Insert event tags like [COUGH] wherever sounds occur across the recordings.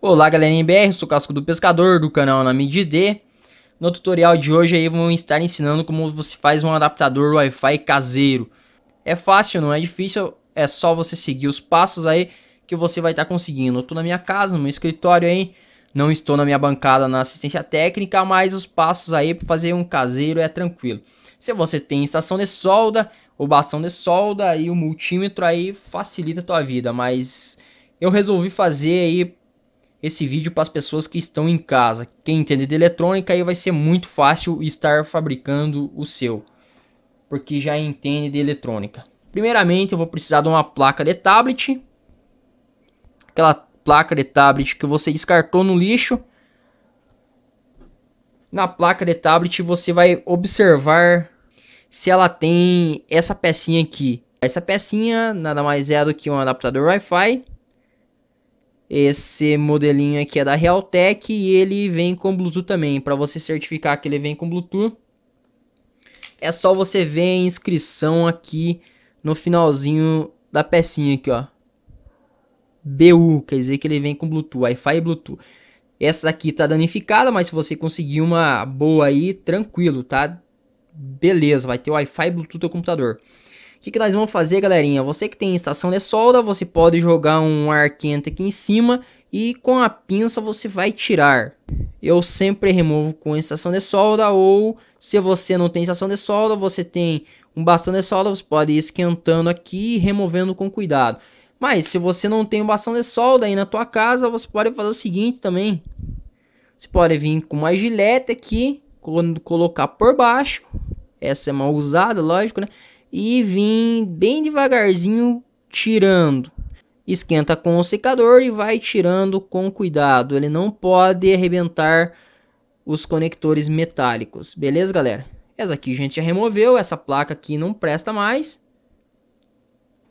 Olá galerinha BR, sou o Casco do Pescador do canal Na D. No tutorial de hoje aí vou estar ensinando como você faz um adaptador Wi-Fi caseiro. É fácil, não é difícil, é só você seguir os passos aí que você vai estar tá conseguindo. Eu tô na minha casa, no meu escritório aí, não estou na minha bancada na assistência técnica, mas os passos aí para fazer um caseiro é tranquilo. Se você tem estação de solda, o bastão de solda e o multímetro aí facilita a tua vida, mas eu resolvi fazer aí esse vídeo para as pessoas que estão em casa. Quem entende de eletrônica aí vai ser muito fácil estar fabricando o seu, porque já entende de eletrônica. Primeiramente, eu vou precisar de uma placa de tablet. Aquela placa de tablet que você descartou no lixo. Na placa de tablet você vai observar se ela tem essa pecinha aqui. Essa pecinha nada mais é do que um adaptador Wi-Fi esse modelinho aqui é da Realtek e ele vem com Bluetooth também. Para você certificar que ele vem com Bluetooth, é só você ver a inscrição aqui no finalzinho da pecinha aqui, ó. BU, quer dizer que ele vem com Bluetooth, Wi-Fi e Bluetooth. Essa aqui tá danificada, mas se você conseguir uma boa aí, tranquilo, tá? Beleza, vai ter Wi-Fi e Bluetooth no computador. O que, que nós vamos fazer, galerinha? Você que tem estação de solda, você pode jogar um ar quente aqui em cima e com a pinça você vai tirar. Eu sempre removo com estação de solda ou se você não tem estação de solda, você tem um bastão de solda, você pode ir esquentando aqui e removendo com cuidado. Mas se você não tem um bastão de solda aí na tua casa, você pode fazer o seguinte também. Você pode vir com uma gilete aqui, colocar por baixo. Essa é mal usada, lógico, né? e vim bem devagarzinho tirando. Esquenta com o secador e vai tirando com cuidado. Ele não pode arrebentar os conectores metálicos. Beleza, galera? Essa aqui a gente já removeu. Essa placa aqui não presta mais.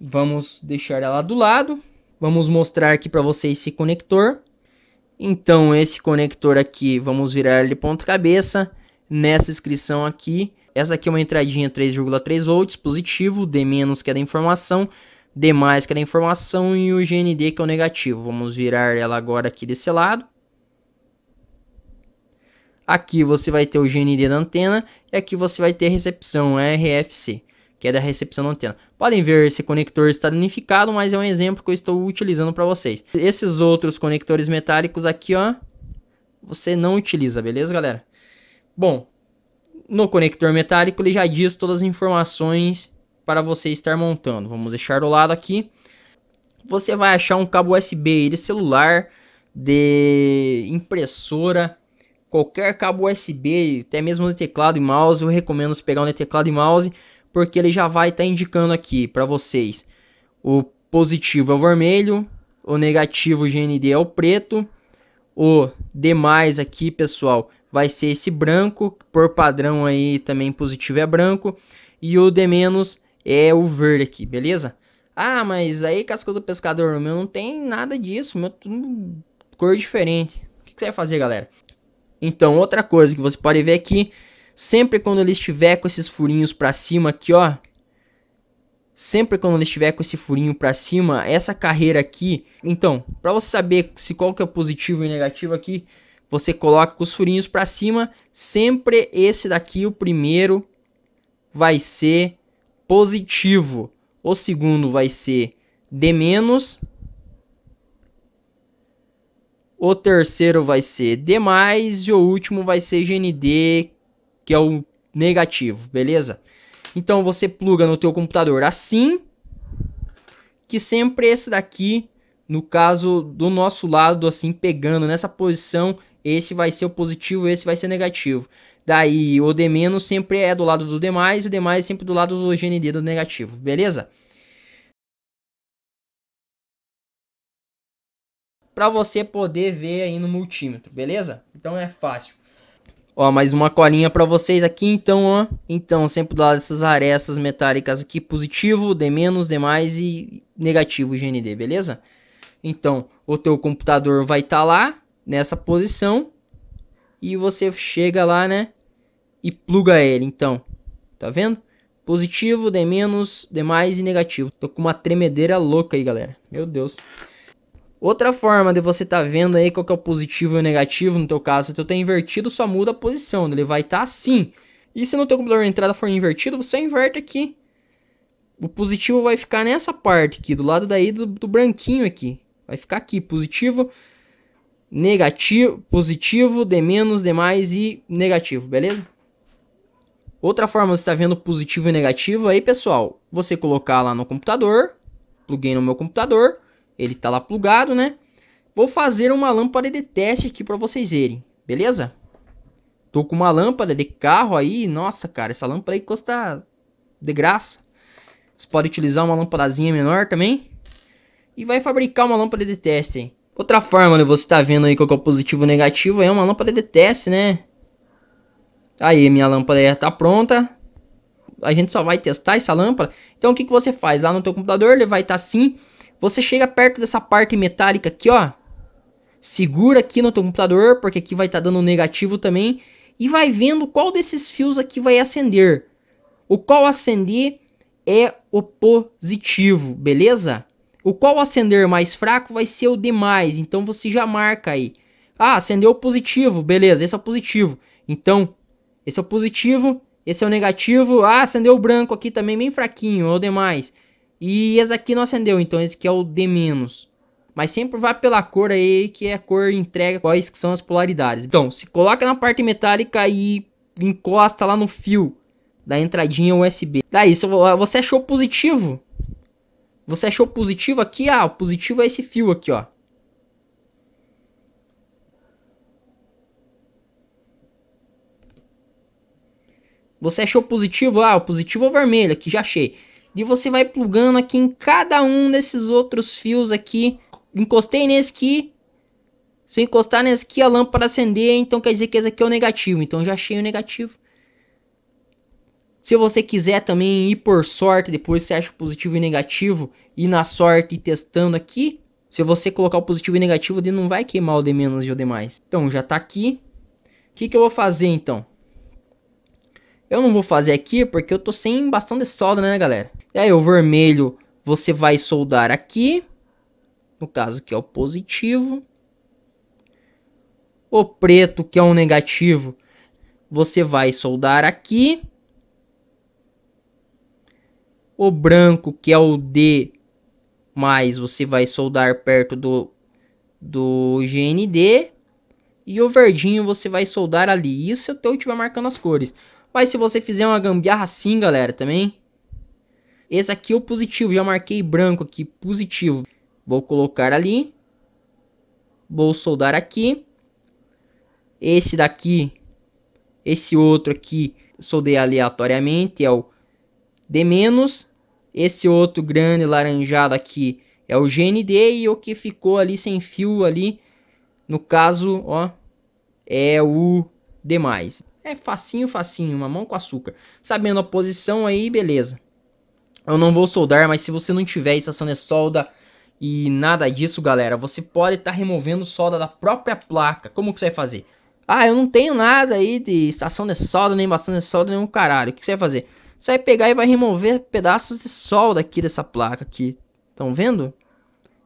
Vamos deixar ela do lado. Vamos mostrar aqui para vocês esse conector. Então, esse conector aqui, vamos virar ele de ponta cabeça nessa inscrição aqui. Essa aqui é uma entradinha 3,3 volts, positivo, D- que é da informação, D+, que é da informação e o GND que é o negativo. Vamos virar ela agora aqui desse lado. Aqui você vai ter o GND da antena e aqui você vai ter a recepção RFC, que é da recepção da antena. Podem ver esse conector está danificado, mas é um exemplo que eu estou utilizando para vocês. Esses outros conectores metálicos aqui, ó, você não utiliza, beleza, galera? Bom, no conector metálico ele já diz todas as informações para você estar montando. Vamos deixar do lado aqui. Você vai achar um cabo USB de é celular, de impressora, qualquer cabo USB, até mesmo de teclado e mouse. Eu recomendo você pegar um de teclado e mouse, porque ele já vai estar tá indicando aqui para vocês. O positivo é o vermelho, o negativo o GND é o preto. O demais aqui, pessoal, vai ser esse branco, por padrão aí também positivo é branco, e o D- é o verde aqui, beleza? Ah, mas aí casca do pescador, meu não tem nada disso, meu tudo cor diferente. O que, você vai fazer, galera? Então, outra coisa que você pode ver aqui, sempre quando ele estiver com esses furinhos para cima aqui, ó, sempre quando ele estiver com esse furinho para cima, essa carreira aqui, então, para você saber se qual que é o positivo e negativo aqui, você coloca com os furinhos para cima, sempre esse daqui, o primeiro, vai ser positivo. O segundo vai ser D-, o terceiro vai ser D+, e o último vai ser GND, que é o negativo, beleza? Então você pluga no teu computador assim, que sempre esse daqui, no caso do nosso lado, assim, pegando nessa posição, esse vai ser o positivo, esse vai ser negativo. Daí o D- sempre é do lado do D+, e o D- é sempre do lado do GND do negativo, beleza? Para você poder ver aí no multímetro, beleza? Então é fácil. Ó, mais uma colinha para vocês aqui, então, ó. Então, sempre do lado dessas arestas metálicas aqui, positivo, D-, D+, e negativo GND, beleza? Então, o teu computador vai estar tá lá, nessa posição e você chega lá, né? E pluga ele, então. Tá vendo? Positivo, D menos, D mais e negativo. Tô com uma tremedeira louca aí, galera. Meu Deus. Outra forma de você tá vendo aí qual que é o positivo e o negativo, no teu caso, se tu tá invertido, só muda a posição, ele vai estar tá assim. E se no teu computador de entrada for invertido, você inverte aqui. O positivo vai ficar nessa parte aqui, do lado daí do, do branquinho aqui. Vai ficar aqui, positivo, negativo, positivo, de menos, de mais e negativo, beleza? Outra forma você está vendo positivo e negativo aí, pessoal, você colocar lá no computador, pluguei no meu computador, ele está lá plugado, né? Vou fazer uma lâmpada de teste aqui para vocês verem, beleza? Tô com uma lâmpada de carro aí, nossa, cara, essa lâmpada aí custa de graça. Você pode utilizar uma lâmpadazinha menor também. E vai fabricar uma lâmpada de teste aí. Outra forma, né? Você tá vendo aí qual que é o positivo e negativo. É uma lâmpada de teste, né? Aí, minha lâmpada já tá pronta. A gente só vai testar essa lâmpada. Então, o que, que você faz? Lá no teu computador, ele vai estar tá assim. Você chega perto dessa parte metálica aqui, ó. Segura aqui no teu computador, porque aqui vai estar tá dando negativo também. E vai vendo qual desses fios aqui vai acender. O qual acender é o positivo, beleza? O qual acender mais fraco vai ser o demais, então você já marca aí. Ah, acendeu o positivo, beleza, esse é o positivo. Então, esse é o positivo, esse é o negativo. Ah, acendeu o branco aqui também, bem fraquinho, é o demais. E esse aqui não acendeu, então esse aqui é o D menos. Mas sempre vai pela cor aí, que é a cor entrega quais que são as polaridades. Então, se coloca na parte metálica e encosta lá no fio da entradinha USB. Daí, se você achou positivo, você achou positivo aqui? Ah, o positivo é esse fio aqui, ó. Você achou positivo? Ah, o positivo é o vermelho aqui, já achei. E você vai plugando aqui em cada um desses outros fios aqui. Encostei nesse aqui. Se encostar nesse aqui, a lâmpada acender. Então quer dizer que esse aqui é o negativo. Então já achei o negativo. Se você quiser também ir por sorte, depois você acha positivo e negativo, ir na sorte e testando aqui. Se você colocar o positivo e negativo, ele não vai queimar o de menos e o de mais. Então, já está aqui. O que, que eu vou fazer, então? Eu não vou fazer aqui porque eu tô sem bastante solda, né, galera? E aí, o vermelho você vai soldar aqui. No caso que é o positivo. O preto, que é o negativo, você vai soldar aqui. O branco, que é o D, mais você vai soldar perto do, do GND. E o verdinho você vai soldar ali. Isso até eu estiver marcando as cores. Mas se você fizer uma gambiarra assim, galera, também. Esse aqui é o positivo. Já marquei branco aqui, positivo. Vou colocar ali. Vou soldar aqui. Esse daqui. Esse outro aqui. Soldei aleatoriamente. É o de menos. Esse outro grande laranjado aqui é o GND e o que ficou ali sem fio ali, no caso, ó, é o demais. É facinho, facinho, mamão com açúcar. Sabendo a posição aí, beleza. Eu não vou soldar, mas se você não tiver estação de solda e nada disso, galera, você pode estar tá removendo solda da própria placa. Como que você vai fazer? Ah, eu não tenho nada aí de estação de solda, nem bastante de solda, nenhum caralho. O que você vai fazer? Você vai pegar e vai remover pedaços de solda aqui dessa placa aqui. Estão vendo?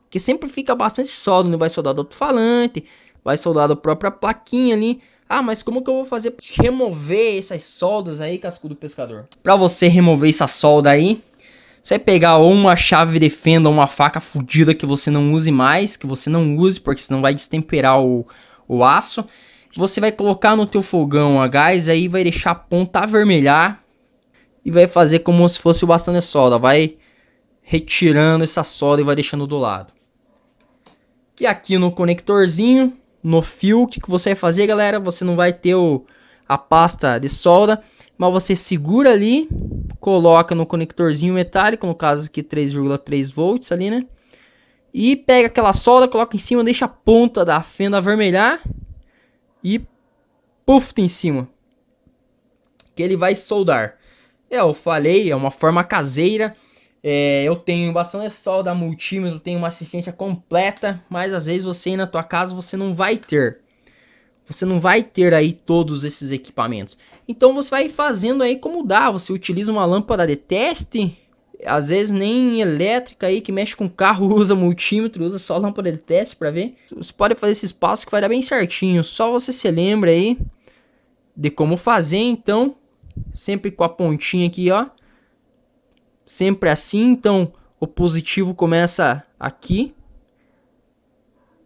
Que sempre fica bastante solda, não né? vai soldar do alto-falante, vai soldar da própria plaquinha ali. Ah, mas como que eu vou fazer para remover essas soldas aí, cascudo pescador? Para você remover essa solda aí, você vai pegar ou uma chave de fenda ou uma faca fodida que você não use mais, que você não use, porque senão vai destemperar o, o aço. Você vai colocar no teu fogão a gás aí vai deixar a ponta avermelhar e vai fazer como se fosse o bastão de solda. Vai retirando essa solda e vai deixando do lado. E aqui no conectorzinho, no fio, o que, que você vai fazer, galera? Você não vai ter o, a pasta de solda, mas você segura ali, coloca no conectorzinho metálico, no caso aqui 3,3 volts ali, né? E pega aquela solda, coloca em cima, deixa a ponta da fenda avermelhar e pufta em cima. Que ele vai soldar. É, eu falei, é uma forma caseira. É, eu tenho bastante sol da multímetro, tenho uma assistência completa, mas às vezes você na tua casa você não vai ter. Você não vai ter aí todos esses equipamentos. Então você vai fazendo aí como dá. Você utiliza uma lâmpada de teste, às vezes nem elétrica aí que mexe com carro [LAUGHS] usa multímetro, usa só lâmpada de teste para ver. Você pode fazer esses passos que vai dar bem certinho. Só você se lembra aí de como fazer, então sempre com a pontinha aqui, ó. Sempre assim, então o positivo começa aqui,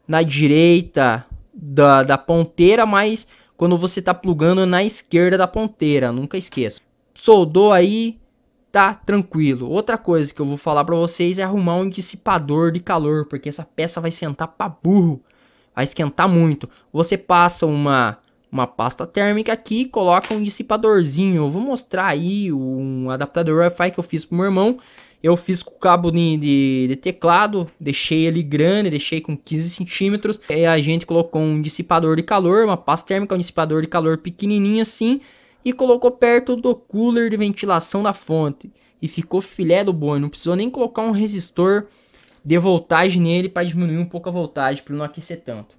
na direita da, da ponteira, mas quando você tá plugando na esquerda da ponteira, nunca esqueça. Soldou aí, tá tranquilo. Outra coisa que eu vou falar para vocês é arrumar um dissipador de calor, porque essa peça vai esquentar pra burro, vai esquentar muito. Você passa uma uma pasta térmica aqui, coloca um dissipadorzinho. Eu vou mostrar aí um adaptador Wi-Fi que eu fiz pro meu irmão. Eu fiz com o cabo de, de, de, teclado, deixei ele grande, deixei com 15 centímetros. E a gente colocou um dissipador de calor, uma pasta térmica, um dissipador de calor pequenininho assim. E colocou perto do cooler de ventilação da fonte. E ficou filé do boi, não precisou nem colocar um resistor de voltagem nele para diminuir um pouco a voltagem, para não aquecer tanto.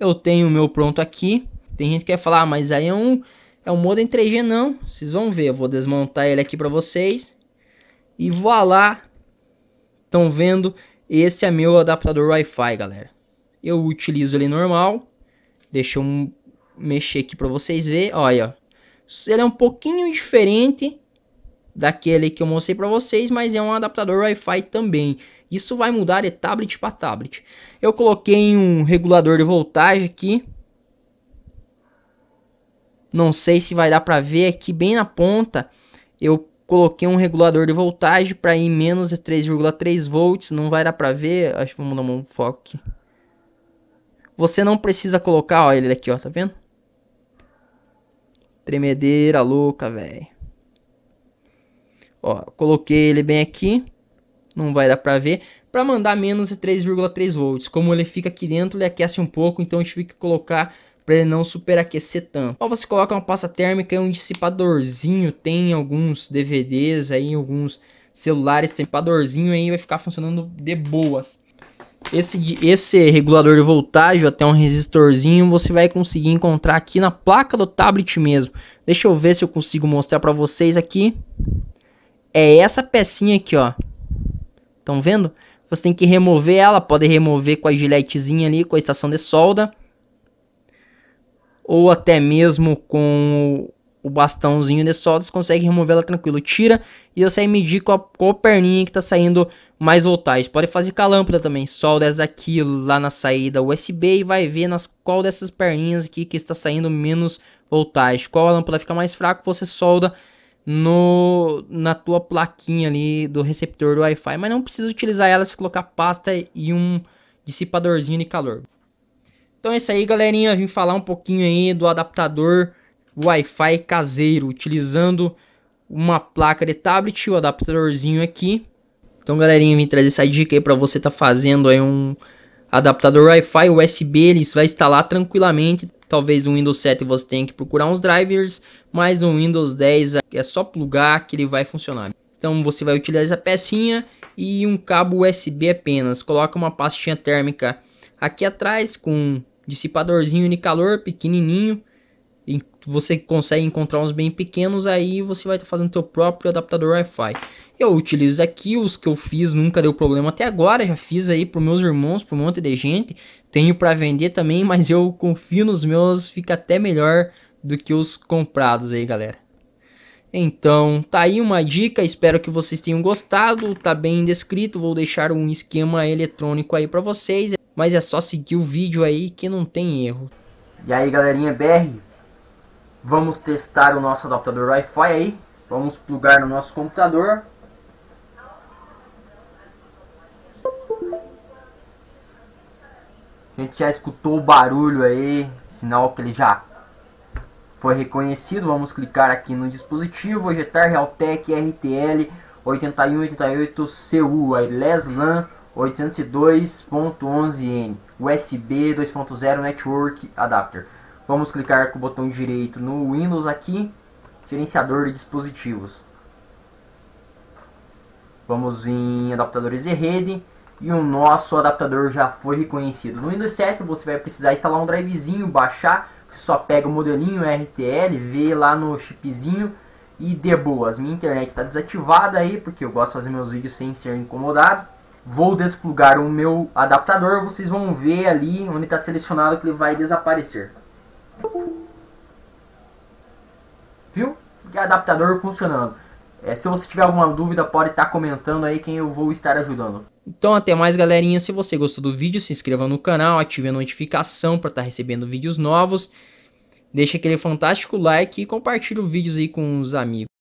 Eu tenho o meu pronto aqui. Tem gente que quer falar, ah, mas aí é um, é um modem 3G não. Vocês vão ver, eu vou desmontar ele aqui para vocês. E voilá, estão vendo? Esse é meu adaptador Wi-Fi, galera. Eu utilizo ele normal. Deixa eu mexer aqui para vocês ver. Olha, ele é um pouquinho diferente daquele que eu mostrei para vocês, mas é um adaptador Wi-Fi também. Isso vai mudar de tablet para tablet. Eu coloquei um regulador de voltagem aqui não sei se vai dar para ver aqui bem na ponta. Eu coloquei um regulador de voltagem para ir menos 3,3 volts. Não vai dar para ver. Acho que vamos dar um foco aqui. Você não precisa colocar, ó, ele aqui, ó, tá vendo? Tremedeira louca, velho. Ó, coloquei ele bem aqui. Não vai dar pra ver. Pra mandar menos de 3,3 volts. Como ele fica aqui dentro, ele aquece um pouco. Então eu tive que colocar para ele não superaquecer tanto. Ou então, você coloca uma pasta térmica e um dissipadorzinho, tem alguns DVDs aí, alguns celulares, dissipadorzinho aí vai ficar funcionando de boas. Esse, esse regulador de voltagem, até um resistorzinho, você vai conseguir encontrar aqui na placa do tablet mesmo. Deixa eu ver se eu consigo mostrar para vocês aqui. É essa pecinha aqui, ó. Estão vendo? Você tem que remover ela, pode remover com a giletezinha ali, com a estação de solda ou até mesmo com o bastãozinho de soldas, consegue remover ela tranquilo. Tira e você medir com a, com a perninha que está saindo mais voltagem. Pode fazer com a lâmpada também. Solda essa aqui lá na saída USB e vai ver nas, qual dessas perninhas aqui que está saindo menos voltagem. Qual a lâmpada fica mais fraca, você solda no na tua plaquinha ali do receptor do Wi-Fi. Mas não precisa utilizar elas, colocar pasta e um dissipadorzinho de calor. Então é isso aí, galerinha. Vim falar um pouquinho aí do adaptador Wi-Fi caseiro, utilizando uma placa de tablet, o adaptadorzinho aqui. Então, galerinha, vim trazer essa dica aí para você tá fazendo aí um adaptador Wi-Fi USB, ele vai instalar tranquilamente. Talvez no Windows 7 você tenha que procurar uns drivers, mas no Windows 10 é só plugar que ele vai funcionar. Então você vai utilizar essa pecinha e um cabo USB apenas. Coloca uma pastinha térmica aqui atrás com dissipadorzinho de calor, pequenininho. E você consegue encontrar uns bem pequenos, aí você vai estar tá fazendo seu próprio adaptador Wi-Fi. Eu utilizo aqui os que eu fiz, nunca deu problema até agora, já fiz aí para meus irmãos, para um monte de gente. Tenho para vender também, [LAUGHS] mas eu confio nos meus, fica até melhor do que os comprados aí, galera. Então, tá aí uma dica, espero que vocês tenham gostado, tá bem descrito, vou deixar um esquema eletrônico aí para vocês mas é só seguir o vídeo aí que não tem erro. E aí galerinha BR, vamos testar o nosso adaptador Wi-Fi aí, vamos plugar no nosso computador. A gente já escutou o barulho aí, sinal que ele já foi reconhecido. Vamos clicar aqui no dispositivo, Ojetar Realtek RTL 8188 CU, aí Leslan 802.11n USB 2.0 Network Adapter. Vamos clicar com o botão direito no Windows aqui, gerenciador de dispositivos. Vamos em adaptadores e rede e o nosso adaptador já foi reconhecido. No Windows 7 você vai precisar instalar um drivezinho, baixar, você só pega o modelinho RTL, vê lá no chipzinho e de boas. Minha internet está desativada aí porque eu gosto de fazer meus vídeos sem ser incomodado. Vou desplugar o meu adaptador. Vocês vão ver ali onde está selecionado que ele vai desaparecer. Viu? De adaptador funcionando. É, se você tiver alguma dúvida, pode estar tá comentando aí quem eu vou estar ajudando. Então até mais galerinha, se você gostou do vídeo, se inscreva no canal, ative a notificação para estar tá recebendo vídeos novos. Deixa aquele fantástico like e compartilhe o vídeo aí com os amigos.